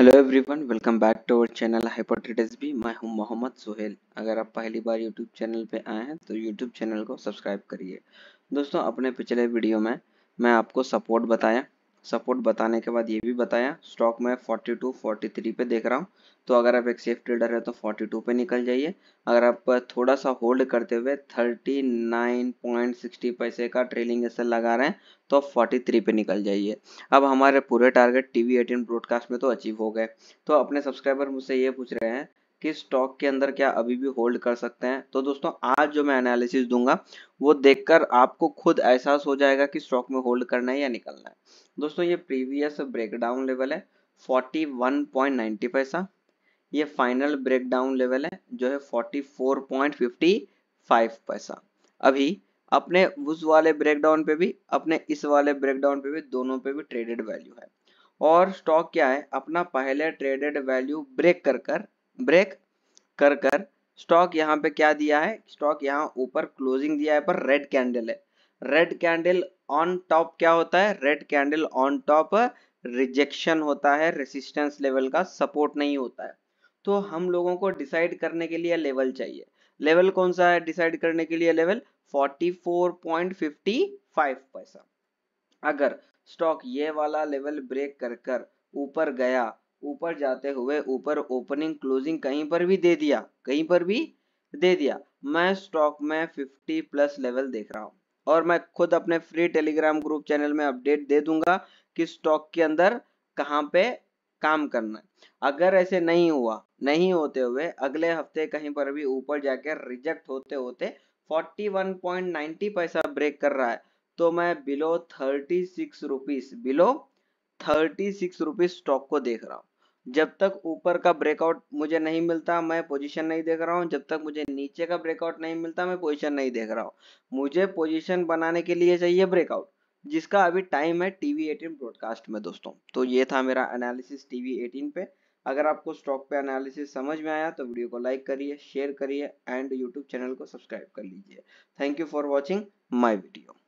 hello everyone welcome back to our channel हाइपोटेटिस भी मैं हूं मोहम्मद सोहेल अगर आप पहली बार यूट्यूब चैनल पे आए हैं तो यूट्यूब चैनल को सब्सक्राइब करिए दोस्तों अपने पिछले वीडियो में मैं आपको सपोर्ट बताया सपोर्ट बताने के बाद ये भी बताया स्टॉक में 42 43 पे देख रहा हूँ तो अगर आप एक सेफ ट्रेडर है तो 42 पे निकल जाइए अगर आप थोड़ा सा होल्ड करते हुए 39.60 पैसे का ट्रेलिंग एसल लगा रहे हैं तो 43 पे निकल जाइए अब हमारे पूरे टारगेट टीवी 18 ब्रॉडकास्ट में तो अचीव हो गए तो अपने सब्सक्राइबर मुझसे ये पूछ रहे हैं कि स्टॉक के अंदर क्या अभी भी होल्ड कर सकते हैं तो दोस्तों आज जो मैं एनालिसिस दूंगा वो देखकर आपको खुद एहसास हो जाएगा कि स्टॉक में होल्ड करना है या निकलना है दोस्तों ये प्रीवियस ब्रेकडाउन लेवल है 41.90 पैसा ये फाइनल ब्रेकडाउन लेवल है जो है 44.55 पैसा अभी अपने उस वाले ब्रेकडाउन पे भी अपने इस वाले ब्रेकडाउन पे भी दोनों पे भी ट्रेडेड वैल्यू है और स्टॉक क्या है अपना पहले ट्रेडेड वैल्यू ब्रेक कर कर ब्रेक कर कर स्टॉक यहाँ पे क्या दिया है स्टॉक यहाँ ऊपर क्लोजिंग दिया है पर रेड कैंडल है रेड कैंडल ऑन टॉप क्या होता है red candle on top rejection होता है रेसिस्टेंस लेवल का सपोर्ट नहीं होता है तो हम लोगों को डिसाइड करने के लिए लेवल चाहिए लेवल कौन सा है डिसाइड करने के लिए लेवल 44.55 पैसा अगर स्टॉक ये वाला लेवल ब्रेक कर कर ऊपर गया ऊपर जाते हुए ऊपर ओपनिंग क्लोजिंग कहीं पर भी दे दिया कहीं पर भी दे दिया मैं स्टॉक में 50 प्लस लेवल देख रहा हूँ और मैं खुद अपने फ्री टेलीग्राम ग्रुप चैनल में अपडेट दे दूंगा कि स्टॉक के अंदर कहाँ पे काम करना है अगर ऐसे नहीं हुआ नहीं होते हुए अगले हफ्ते कहीं पर भी ऊपर जाकर रिजेक्ट होते होते 41.90 पैसा ब्रेक कर रहा है तो मैं below thirty six rupees below thirty six rupees stock को देख रहा हूँ जब तक ऊपर का ब्रेकआउट मुझे नहीं मिलता मैं पोजीशन नहीं देख रहा हूँ जब तक मुझे नीचे का ब्रेकआउट नहीं मिलता मैं पोजीशन नहीं देख रहा हूँ मुझे पोजीशन बनाने के लिए चाहिए ब्रेकआउट जिसका अभी टाइम है टीवी एटीन ब्रॉडकास्ट में दोस्तों तो ये था मेरा एनालिसिस टीवी एटीन पे अगर आपको स्टॉक पे एनालिसिस समझ में आया तो वीडियो को लाइक करिए शेयर करिए एंड यूट्यूब चैनल को सब्सक्राइब कर लीजिए thank you for watching my video